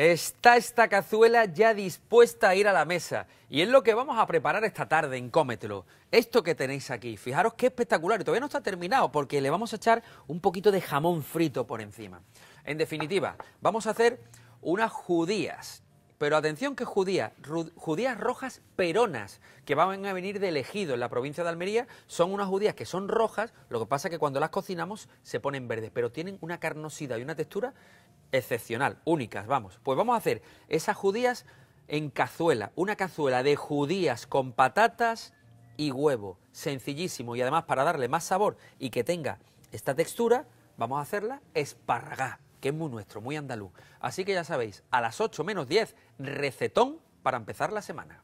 Está esta cazuela ya dispuesta a ir a la mesa y es lo que vamos a preparar esta tarde en Esto que tenéis aquí, fijaros qué espectacular, y todavía no está terminado porque le vamos a echar un poquito de jamón frito por encima. En definitiva, vamos a hacer unas judías, pero atención que judías, judías rojas peronas, que van a venir de elegido en la provincia de Almería, son unas judías que son rojas, lo que pasa es que cuando las cocinamos se ponen verdes, pero tienen una carnosidad y una textura excepcional, únicas, vamos. Pues vamos a hacer esas judías en cazuela, una cazuela de judías con patatas y huevo, sencillísimo y además para darle más sabor y que tenga esta textura, vamos a hacerla esparragá, que es muy nuestro, muy andaluz. Así que ya sabéis, a las 8 menos 10, recetón para empezar la semana.